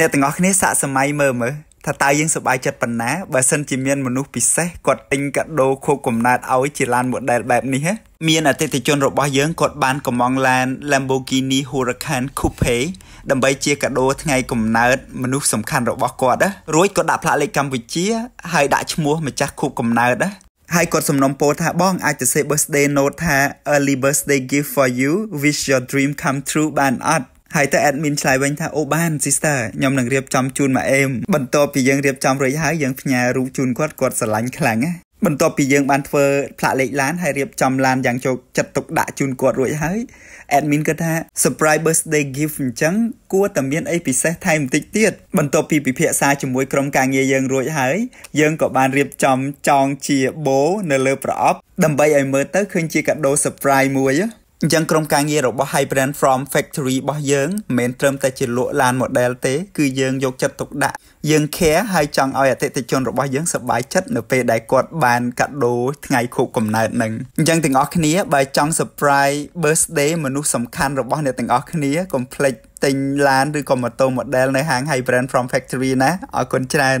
អ្នកទាំងអស់គ្នាសាកសម័យមើលមើលថាតើយើងសប្បាយចិត្តប៉ុណ្ណាបើសិនជាមានមនុស្សពិសេសគាត់ទិញកាដូខូបកំណើតឲ្យជាឡាន model បែបនេះហ៎មានអតិថិជនរបស់យើងគាត់បានកំងឡាន Lamborghini Huracan Coupe ដើម្បីជាកាដូថ្ងៃកំណើតមនុស្សសំខាន់របស់គាត់ណារួចគាត់ដាក់ផ្លាកលេខកម្ពុជាហើយដាក់ឈ្មោះម្ចាស់ខូបកំណើតណាហើយគាត់សំណុំពោលថាបងអាចទៅសេ birthday note ថា early birthday gift for you wish your dream come true បានអត់ហើយទៅ admin ឆ្លើយវិញថាអូបាន sister ខ្ញុំនឹងរៀបចំជូនមកអេមបន្ទាប់ពីយើងរៀបចំរួចហើយយើងផ្ញើរូបជូនគាត់គាត់ស្រឡាញ់ខ្លាំងណាបន្ទាប់ពីយើង បានធ្វើផ្លាកលេខឡានហើយរៀបចំឡានយ៉ាងចូលចិត្តទុកដាក់ជូនគាត់រួចហើយ admin គាត់ថា surprise birthday gift អញ្ចឹងគួរតែមានអីពិសេសថែមបន្តិចទៀតបន្ទាប់ពីពិភាក្សាជាមួយក្រុមការងារយើងរួចហើយយើងក៏បានរៀបចំចងជាបូនៅលើប្រអប់ ដើម្បីឲ្យមើលទៅឃើញជាកាដូ surprise មួយអញ្ចឹងក្រុមការងាររបស់ Hybrid From Factory របស់យើងមិនមែនត្រឹមតែជាលក់ឡាន model ទេគឺយើងយកចិត្តទុកដាក់យើង care ហើយចង់ឲ្យអតិថិជនរបស់យើងសប្បាយចិត្តនៅពេលដែលគាត់បានកាដូថ្ងៃខួបកំណើតនឹងអញ្ចឹងទាំងអស់គ្នាបើចង់ surprise birthday មនុស្សសំខាន់របស់អ្នកទាំងអស់គ្នាកុំភ្លេចទិញឡានឬក៏ម៉ូតូ model នៅហាង Hybrid From Factory ណាអរគុណច្រើន